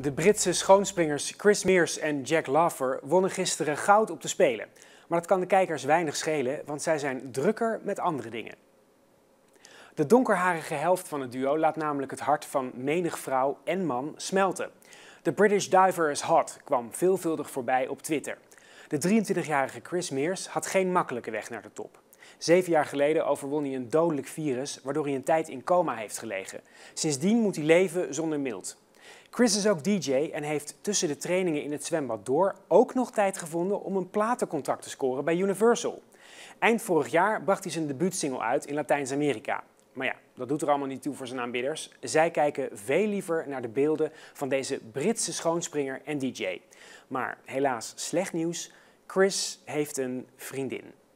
De Britse schoonspringers Chris Mears en Jack Laffer wonnen gisteren goud op de Spelen. Maar dat kan de kijkers weinig schelen, want zij zijn drukker met andere dingen. De donkerharige helft van het duo laat namelijk het hart van menig vrouw en man smelten. The British Diver is Hot kwam veelvuldig voorbij op Twitter. De 23-jarige Chris Mears had geen makkelijke weg naar de top. Zeven jaar geleden overwon hij een dodelijk virus waardoor hij een tijd in coma heeft gelegen. Sindsdien moet hij leven zonder mild. Chris is ook DJ en heeft tussen de trainingen in het zwembad door ook nog tijd gevonden om een platencontract te scoren bij Universal. Eind vorig jaar bracht hij zijn debuutsingle uit in Latijns-Amerika. Maar ja, dat doet er allemaal niet toe voor zijn aanbidders. Zij kijken veel liever naar de beelden van deze Britse schoonspringer en DJ. Maar helaas slecht nieuws, Chris heeft een vriendin.